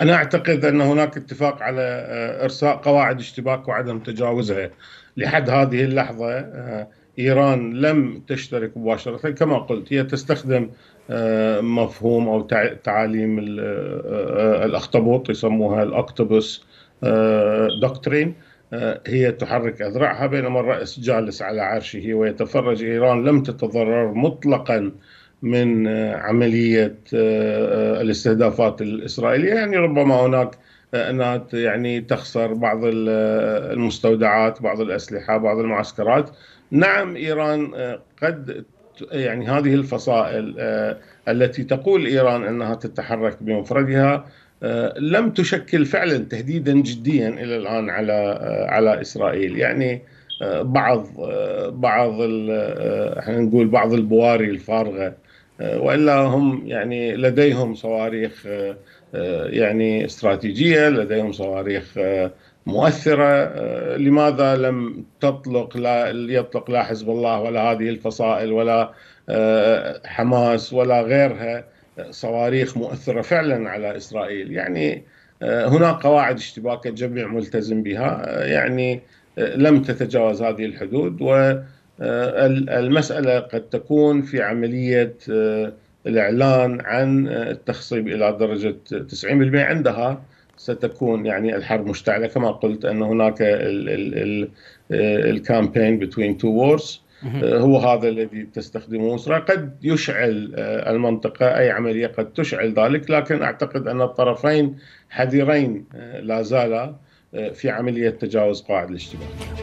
أنا أعتقد أن هناك اتفاق على آه، إرساء قواعد اشتباك وعدم تجاوزها لحد هذه اللحظة آه، إيران لم تشترك مباشرة طيب، كما قلت هي تستخدم آه، مفهوم أو تعاليم الأخطبوط يسموها الأكتوبوس دكترين هي تحرك أذرعها بينما الرئيس جالس على عرشه ويتفرج إيران لم تتضرر مطلقا من آه، عمليه آه، آه، الاستهدافات الاسرائيليه يعني ربما هناك انها يعني تخسر بعض المستودعات بعض الاسلحه بعض المعسكرات نعم ايران قد يعني هذه الفصائل التي تقول ايران انها تتحرك بمفردها لم تشكل فعلا تهديدا جديا الى الان على على اسرائيل يعني بعض بعض احنا نقول بعض البواري الفارغه آه، والا هم يعني لديهم صواريخ آه، آه، يعني استراتيجيه لديهم صواريخ مؤثره لماذا لم تطلق لا يطلق لا حزب الله ولا هذه الفصائل ولا حماس ولا غيرها صواريخ مؤثره فعلا على اسرائيل يعني هناك قواعد اشتباك الجميع ملتزم بها يعني لم تتجاوز هذه الحدود و آه، المسألة قد تكون في عملية آه، الإعلان عن آه، التخصيب إلى درجة 90% عندها ستكون يعني الحرب مشتعلة كما قلت أن هناك الكامبين بتوين تو وورز هو هذا الذي تستخدمه مصر قد يشعل المنطقة أي عملية قد تشعل ذلك لكن أعتقد أن الطرفين حذرين لا زالا في عملية تجاوز قواعد الاشتباك